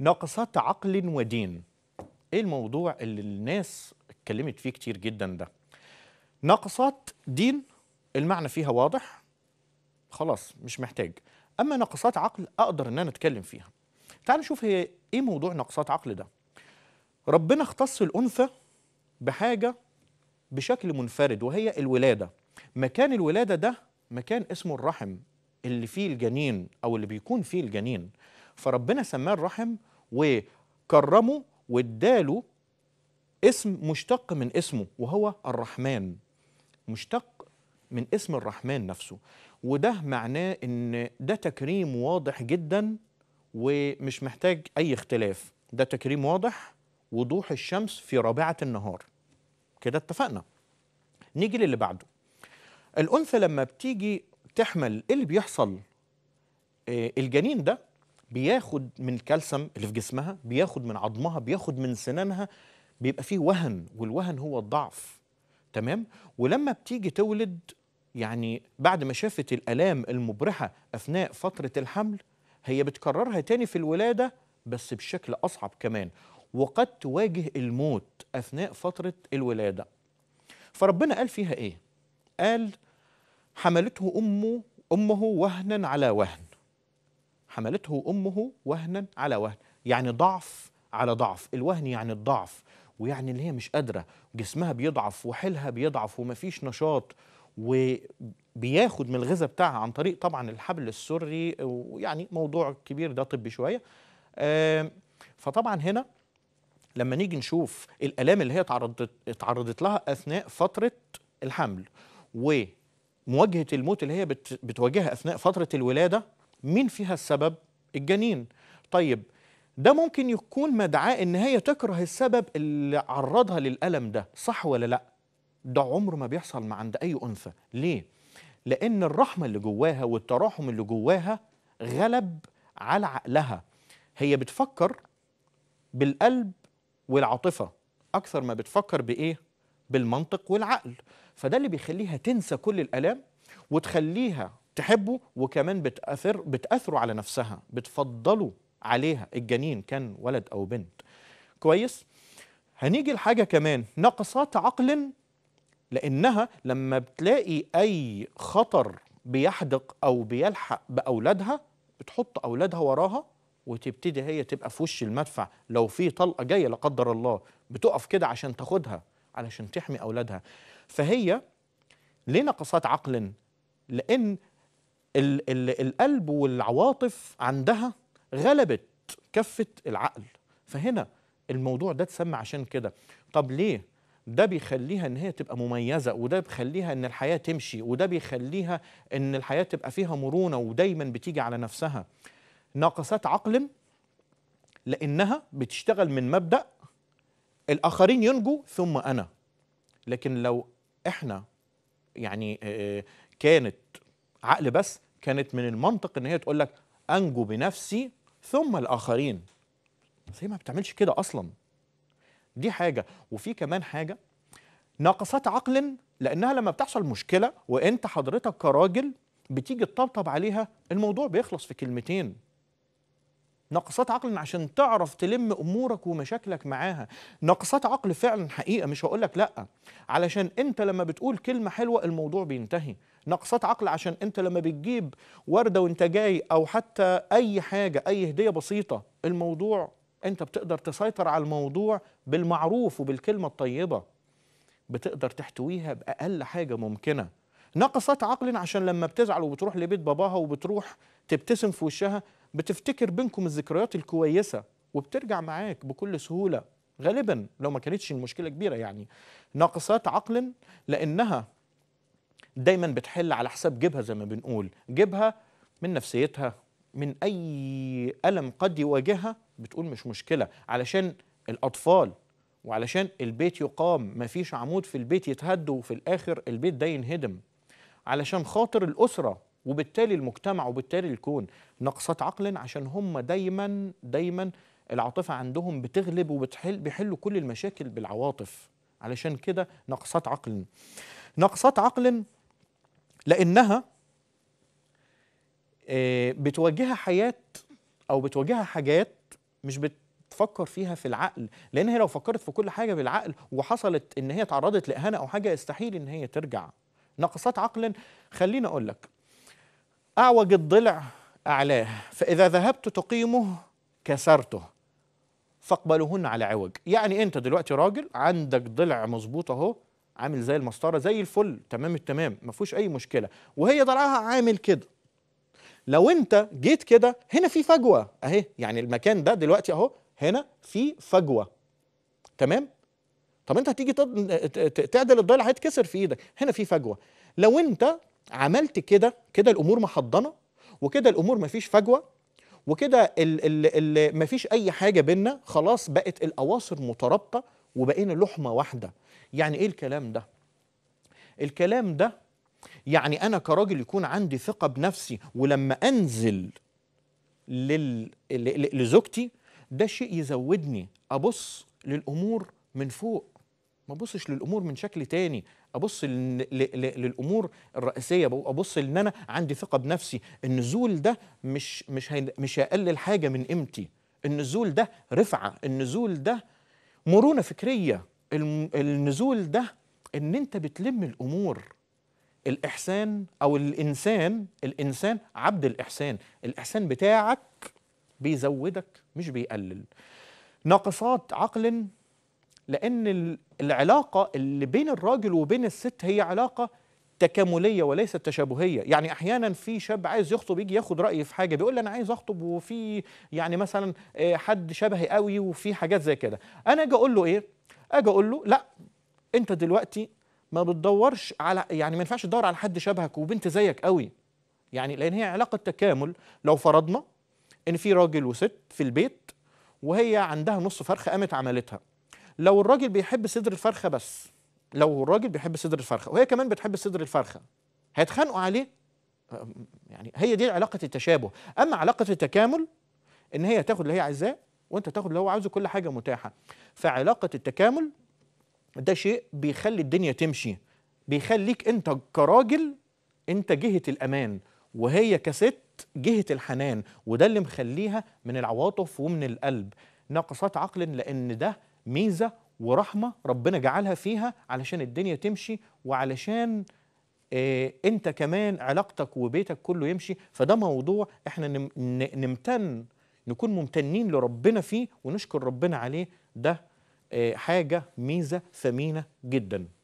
ناقصات عقل ودين ايه الموضوع اللي الناس اتكلمت فيه كتير جدا ده ناقصات دين المعنى فيها واضح خلاص مش محتاج اما ناقصات عقل اقدر ان انا اتكلم فيها تعال نشوف هي ايه موضوع ناقصات عقل ده ربنا اختص الانثى بحاجه بشكل منفرد وهي الولاده مكان الولاده ده مكان اسمه الرحم اللي فيه الجنين او اللي بيكون فيه الجنين فربنا سماه الرحم وكرمه واداله اسم مشتق من اسمه وهو الرحمن مشتق من اسم الرحمن نفسه وده معناه ان ده تكريم واضح جدا ومش محتاج اي اختلاف ده تكريم واضح وضوح الشمس في رابعه النهار كده اتفقنا نيجي للي بعده الانثى لما بتيجي تحمل ايه اللي بيحصل آه، الجنين ده بياخد من الكالسيوم اللي في جسمها بياخد من عظمها بياخد من سنانها بيبقى فيه وهن والوهن هو الضعف تمام ولما بتيجي تولد يعني بعد ما شافت الالام المبرحه اثناء فتره الحمل هي بتكررها تاني في الولاده بس بشكل اصعب كمان وقد تواجه الموت اثناء فتره الولاده فربنا قال فيها ايه قال حملته امه امه وهنا على وهن حملته أمه وهنا على وهن يعني ضعف على ضعف الوهن يعني الضعف ويعني اللي هي مش قادرة جسمها بيضعف وحيلها بيضعف ومفيش نشاط وبياخد من الغذاء بتاعها عن طريق طبعا الحبل السري ويعني موضوع كبير ده طبي شوية فطبعا هنا لما نيجي نشوف الآلام اللي هي تعرضت, اتعرضت لها أثناء فترة الحمل ومواجهة الموت اللي هي بتواجهها أثناء فترة الولادة مين فيها السبب الجنين طيب ده ممكن يكون مدعاه ان هي تكره السبب اللي عرضها للالم ده صح ولا لا ده عمره ما بيحصل مع عند اي انثى ليه لان الرحمه اللي جواها والتراحم اللي جواها غلب على عقلها هي بتفكر بالقلب والعاطفه اكثر ما بتفكر بايه بالمنطق والعقل فده اللي بيخليها تنسى كل الالام وتخليها تحبه وكمان بتأثر بتأثره على نفسها بتفضله عليها الجنين كان ولد أو بنت كويس هنيجي لحاجة كمان نقصات عقل لأنها لما بتلاقي أي خطر بيحدق أو بيلحق بأولادها بتحط أولادها وراها وتبتدي هي تبقى في وش المدفع لو في طلقة جاية لا قدر الله بتقف كده عشان تاخدها علشان تحمي أولادها فهي ليه نقصات عقل؟ لأن ال ال القلب والعواطف عندها غلبت كفة العقل فهنا الموضوع ده اتسمى عشان كده طب ليه ده بيخليها ان هي تبقى مميزه وده بيخليها ان الحياه تمشي وده بيخليها ان الحياه تبقى فيها مرونه ودايما بتيجي على نفسها ناقصات عقل لانها بتشتغل من مبدا الاخرين ينجو ثم انا لكن لو احنا يعني كانت عقل بس كانت من المنطق ان هي تقول لك انجو بنفسي ثم الاخرين بس هي ما بتعملش كده اصلا دي حاجه وفي كمان حاجه ناقصات عقل لانها لما بتحصل مشكله وانت حضرتك كراجل بتيجي تطبطب عليها الموضوع بيخلص في كلمتين ناقصات عقل عشان تعرف تلم امورك ومشاكلك معاها ناقصات عقل فعلا حقيقه مش هقول لك لا علشان انت لما بتقول كلمه حلوه الموضوع بينتهي ناقصات عقل عشان انت لما بتجيب ورده وانت جاي او حتى اي حاجه اي هديه بسيطه الموضوع انت بتقدر تسيطر على الموضوع بالمعروف وبالكلمه الطيبه بتقدر تحتويها باقل حاجه ممكنه ناقصات عقل عشان لما بتزعل وبتروح لبيت باباها وبتروح تبتسم في وشها بتفتكر بينكم الذكريات الكويسه وبترجع معاك بكل سهوله غالبا لو ما كانتش المشكله كبيره يعني ناقصات عقل لانها دايما بتحل على حساب جيبها زي ما بنقول جيبها من نفسيتها من اي الم قد يواجهها بتقول مش مشكله علشان الاطفال وعلشان البيت يقام ما فيش عمود في البيت يتهد وفي الاخر البيت ده ينهدم علشان خاطر الاسره وبالتالي المجتمع وبالتالي الكون ناقصات عقل عشان هم دايما دايما العاطفة عندهم بتغلب وبتحل بيحلوا كل المشاكل بالعواطف علشان كده ناقصات عقل ناقصات عقل لأنها آه، بتواجهها حياة أو بتواجهها حاجات مش بت تفكر فيها في العقل لان هي لو فكرت في كل حاجه بالعقل وحصلت ان هي تعرضت لاهانه او حاجه يستحيل ان هي ترجع ناقصات عقل خليني اقول لك أعوج الضلع أعلاه فإذا ذهبت تقيمه كسرته فاقبلهن على عوج يعني أنت دلوقتي راجل عندك ضلع مظبوط أهو عامل زي المسطرة زي الفل تمام التمام ما فيهوش أي مشكلة وهي ضلعها عامل كده لو أنت جيت كده هنا في فجوة أهي يعني المكان ده دلوقتي أهو هنا في فجوة تمام طب انت هتيجي تعدل الضلع هيتكسر في ايدك هنا في فجوه لو انت عملت كده كده الامور محضنه وكده الامور مفيش فجوه وكده مفيش اي حاجه بينا خلاص بقت الاواصر مترابطه وبقينا لحمه واحده يعني ايه الكلام ده الكلام ده يعني انا كراجل يكون عندي ثقه بنفسي ولما انزل لل... لزوجتي ده شيء يزودني ابص للامور من فوق ما بصش للامور من شكل تاني ابص للامور الرئيسيه ابص ان انا عندي ثقه بنفسي النزول ده مش مش مش هيقلل حاجه من قيمتي النزول ده رفعه النزول ده مرونه فكريه النزول ده ان انت بتلم الامور الاحسان او الانسان الانسان عبد الاحسان الاحسان بتاعك بيزودك مش بيقلل ناقصات عقل لأن العلاقة اللي بين الراجل وبين الست هي علاقة تكامليه وليست تشابهيه يعني احيانا في شاب عايز يخطب يجي ياخد رايي في حاجه بيقول لي انا عايز اخطب وفي يعني مثلا آه، حد شبهي قوي وفي حاجات زي كده انا اجي اقول له ايه اجي اقول له لا انت دلوقتي ما بتدورش على يعني ما ينفعش تدور على حد شبهك وبنت زيك قوي يعني لان هي علاقه تكامل لو فرضنا ان في راجل وست في البيت وهي عندها نص فرخه قامت عملتها لو الراجل بيحب صدر الفرخه بس لو الراجل بيحب صدر الفرخه وهي كمان بتحب صدر الفرخه هيتخانقوا عليه يعني هي دي علاقه التشابه اما علاقه التكامل ان هي تاخد اللي هي عايزاه وانت تاخد اللي هو عاوزه كل حاجه متاحه فعلاقه التكامل ده شيء بيخلي الدنيا تمشي بيخليك انت كراجل انت جهه الامان وهي كست جهه الحنان وده اللي مخليها من العواطف ومن القلب ناقصات عقل لان ده ميزه ورحمه ربنا جعلها فيها علشان الدنيا تمشي وعلشان إيه انت كمان علاقتك وبيتك كله يمشي فده موضوع احنا نمتن نكون ممتنين لربنا فيه ونشكر ربنا عليه ده إيه حاجه ميزه ثمينه جدا